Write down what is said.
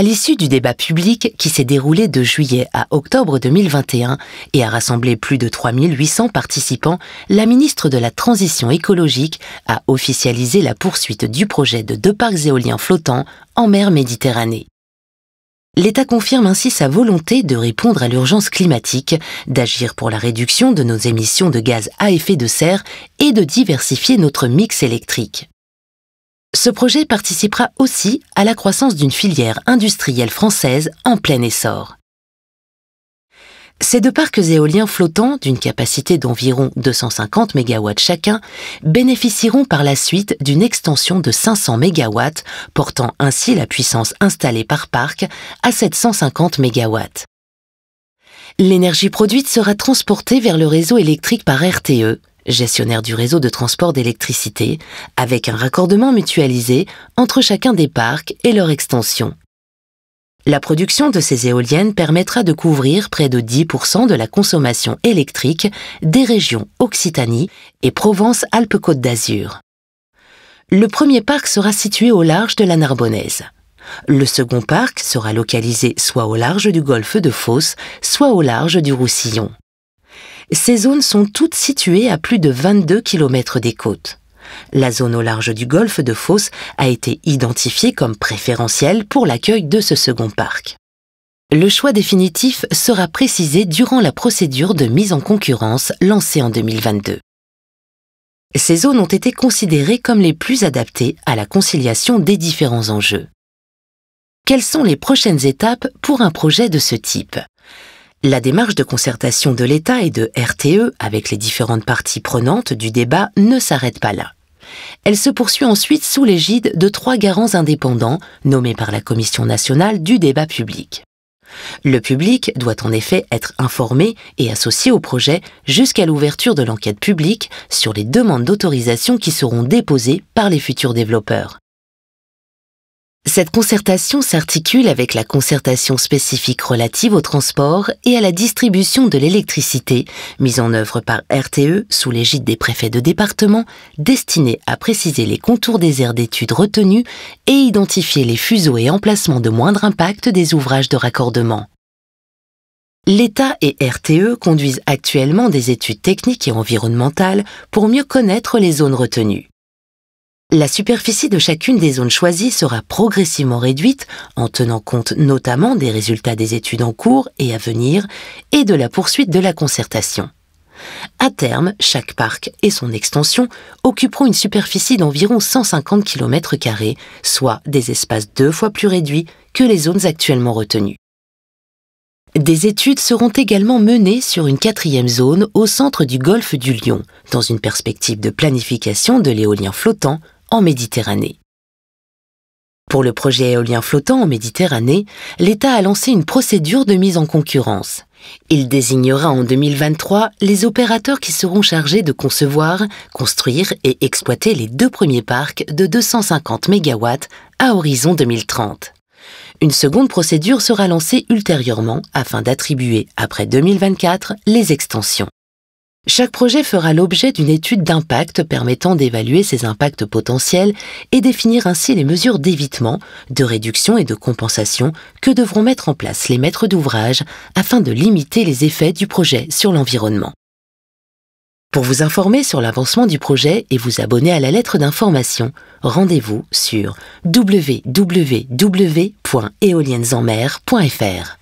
À l'issue du débat public qui s'est déroulé de juillet à octobre 2021 et a rassemblé plus de 3800 participants, la ministre de la Transition écologique a officialisé la poursuite du projet de deux parcs éoliens flottants en mer Méditerranée. L'État confirme ainsi sa volonté de répondre à l'urgence climatique, d'agir pour la réduction de nos émissions de gaz à effet de serre et de diversifier notre mix électrique. Ce projet participera aussi à la croissance d'une filière industrielle française en plein essor. Ces deux parcs éoliens flottants, d'une capacité d'environ 250 MW chacun, bénéficieront par la suite d'une extension de 500 MW, portant ainsi la puissance installée par parc à 750 MW. L'énergie produite sera transportée vers le réseau électrique par RTE, gestionnaire du réseau de transport d'électricité, avec un raccordement mutualisé entre chacun des parcs et leur extension. La production de ces éoliennes permettra de couvrir près de 10% de la consommation électrique des régions Occitanie et Provence-Alpes-Côte d'Azur. Le premier parc sera situé au large de la Narbonnaise. Le second parc sera localisé soit au large du golfe de Fosse, soit au large du Roussillon. Ces zones sont toutes situées à plus de 22 km des côtes. La zone au large du golfe de Fos a été identifiée comme préférentielle pour l'accueil de ce second parc. Le choix définitif sera précisé durant la procédure de mise en concurrence lancée en 2022. Ces zones ont été considérées comme les plus adaptées à la conciliation des différents enjeux. Quelles sont les prochaines étapes pour un projet de ce type la démarche de concertation de l'État et de RTE avec les différentes parties prenantes du débat ne s'arrête pas là. Elle se poursuit ensuite sous l'égide de trois garants indépendants nommés par la Commission nationale du débat public. Le public doit en effet être informé et associé au projet jusqu'à l'ouverture de l'enquête publique sur les demandes d'autorisation qui seront déposées par les futurs développeurs. Cette concertation s'articule avec la concertation spécifique relative au transport et à la distribution de l'électricité, mise en œuvre par RTE sous l'égide des préfets de département, destinée à préciser les contours des aires d'études retenues et identifier les fuseaux et emplacements de moindre impact des ouvrages de raccordement. L'État et RTE conduisent actuellement des études techniques et environnementales pour mieux connaître les zones retenues. La superficie de chacune des zones choisies sera progressivement réduite en tenant compte notamment des résultats des études en cours et à venir et de la poursuite de la concertation. À terme, chaque parc et son extension occuperont une superficie d'environ 150 km, soit des espaces deux fois plus réduits que les zones actuellement retenues. Des études seront également menées sur une quatrième zone au centre du golfe du Lion, dans une perspective de planification de l'éolien flottant en Méditerranée. Pour le projet éolien flottant en Méditerranée, l'État a lancé une procédure de mise en concurrence. Il désignera en 2023 les opérateurs qui seront chargés de concevoir, construire et exploiter les deux premiers parcs de 250 MW à horizon 2030. Une seconde procédure sera lancée ultérieurement afin d'attribuer, après 2024, les extensions. Chaque projet fera l'objet d'une étude d'impact permettant d'évaluer ses impacts potentiels et définir ainsi les mesures d'évitement, de réduction et de compensation que devront mettre en place les maîtres d'ouvrage afin de limiter les effets du projet sur l'environnement. Pour vous informer sur l'avancement du projet et vous abonner à la lettre d'information, rendez-vous sur www.éoliennesenmer.fr.